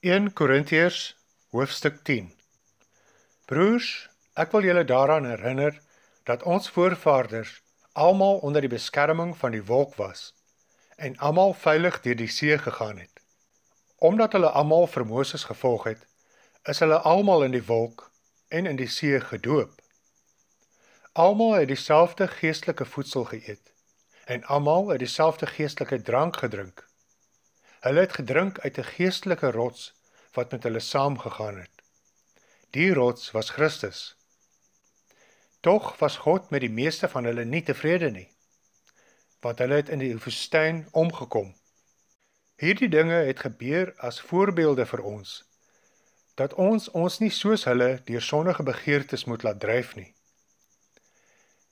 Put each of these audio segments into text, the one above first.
1 Korintiërs hoofstuk 10 Broers, ek wil julle daaraan herinner dat ons voorvaders almal onder die beskerming van die wolk was en almal veilig deur die see gegaan het. Omdat hulle almal vir Moses gevolg het, is hulle almal in die wolk en in die see gedoop. Almal het dieselfde geestelike voedsel geëet en almal het dieselfde geestelike drank gedrink. Hulle het gedrink uit 'n geestelike rots wat met hulle saamgegaan het. Die rots was Christus. Tog was God met die meeste van hulle nie tevrede nie, want hulle het in die woestyn omgekom. Hierdie dinge het gebeur as voorbeelde vir ons dat ons ons nie soos hulle deur sondige begeertes moet laat dryf nie.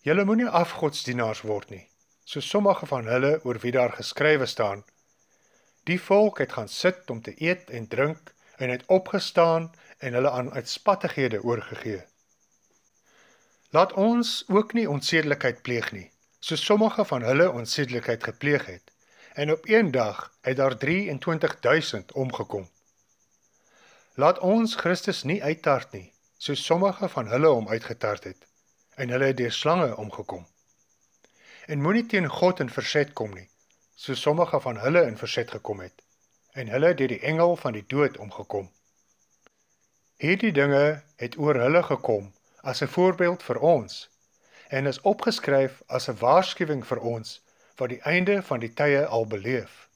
Julle moenie afgodsdienaars word nie, soos sommige van hulle oor wie daar geskrywe staan Die volk het gaan sit om te eet en drink en het opgestaan en hulle aan uitspattighede oorgegee. Laat ons ook nie onsedelikheid pleeg nie, soos sommige van hulle onsedelikheid gepleeg het. En op een dag het daar 23000 omgekom. Laat ons Christus nie uittart nie, soos sommige van hulle hom uitgetart het en hulle het deur slange omgekom. En moenie teen God in verset kom nie, so sommige van hulle in verset gekom het en hulle deur die engel van die dood omgekom. Hierdie dinge het oor hulle gekom as 'n voorbeeld vir ons en is opgeskryf as 'n waarskuwing vir ons wat die einde van die tye al beleef.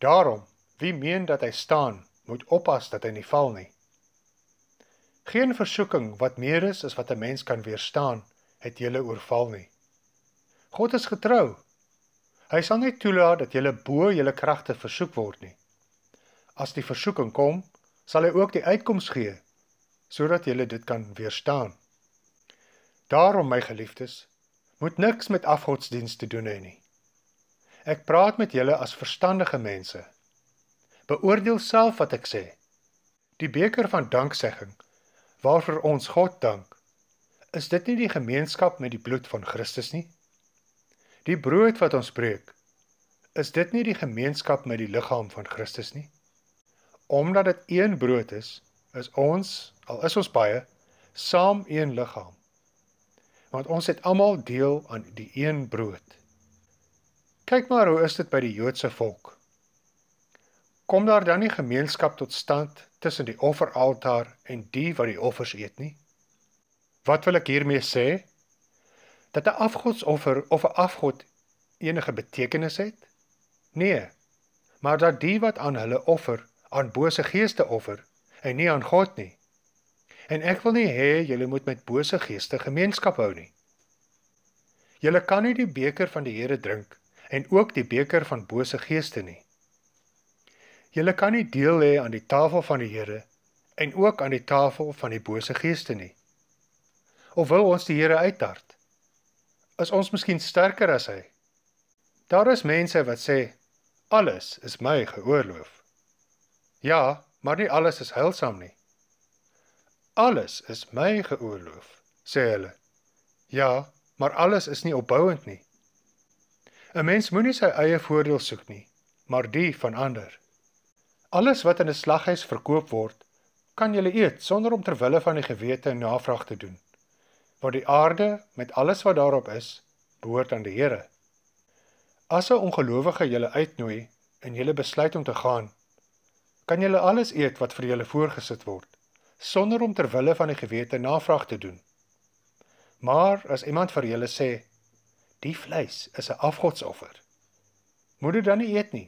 Daarom, wie meen dat hy staan, moet oppas dat hy nie val nie. Geen versoeking wat meer is as wat 'n mens kan weerstaan, het julle oorval nie. God is getrou Hy sal nie toelaat dat julle bo julle kragte versoek word nie. As die versoeking kom, sal hy ook die uitkoms gee sodat julle dit kan weerstaan. Daarom my geliefdes, moet niks met afgodsdienst te doen hê nie. Ek praat met julle as verstandige mense. Beoordeel self wat ek sê. Die beker van danksegging waarvoor ons God dank, is dit nie die gemeenskap met die bloed van Christus nie? Die brood wat ons breek, is dit nie die gemeenskap met die liggaam van Christus nie? Omdat dit een brood is, is ons, al is ons baie, saam een liggaam. Want ons het almal deel aan die een brood. Kyk maar hoe is dit by die Joodse volk? Kom daar dan nie gemeenskap tot stand tussen die offeraltaar en die wat die offers eet nie? Wat wil ek hiermee sê? dat 'n afgodsoffer of 'n afgod enige betekenis het? Nee. Maar dat die wat aan hulle offer aan bose geeste offer en nie aan God nie. En ek wil nie hê julle moet met bose geeste gemeenskap hou nie. Julle kan nie die beker van die Here drink en ook die beker van bose geeste nie. Julle kan nie deel hê aan die tafel van die Here en ook aan die tafel van die bose geeste nie. Of wil ons die Here uitdaag? is ons miskien sterker as hy. Daar is mense wat sê alles is my geoorloof. Ja, maar nie alles is heilsaam nie. Alles is my geoorloof, sê hulle. Ja, maar alles is nie opbouend nie. 'n Mens moenie sy eie voordeel soek nie, maar die van ander. Alles wat in 'n slaghuis verkoop word, kan jy eet sonder om terwille van die gewete navraag te doen want die aarde met alles wat daarop is, behoort aan die Here. As 'n ongelowige julle uitnooi en julle besluit om te gaan, kan julle alles eet wat vir julle voorgesit word, sonder om ter wille van die gewete navraag te doen. Maar as iemand vir julle sê, die vleis is 'n afgodsoffer, moet dit dan nie eet nie,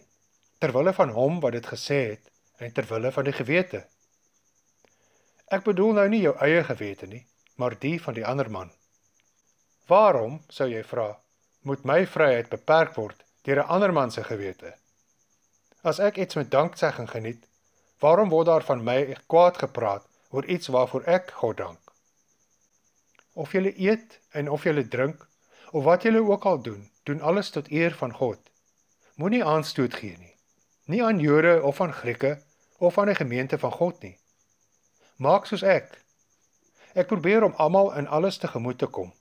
ter wille van hom wat dit gesê het en ter wille van die gewete. Ek bedoel nou nie jou eie gewete nie, maar die van die ander man. Waarom sou jy vra moet my vryheid beperk word deur 'n ander man se gewete? As ek iets met danksegging geniet, waarom word daar van my kwaad gepraat oor iets waarvoor ek God dank? Of jy eet en of jy drink of wat jy ook al doen, doen alles tot eer van God. Moenie aanstoot gee nie. Nie aan Jode of aan Grieke of aan 'n gemeente van God nie. Maak soos ek Ek probeer om almal in alles te gemoet te kom.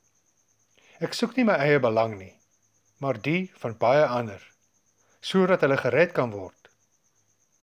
Ek soek nie my eie belang nie, maar die van baie ander, sodat hulle gered kan word.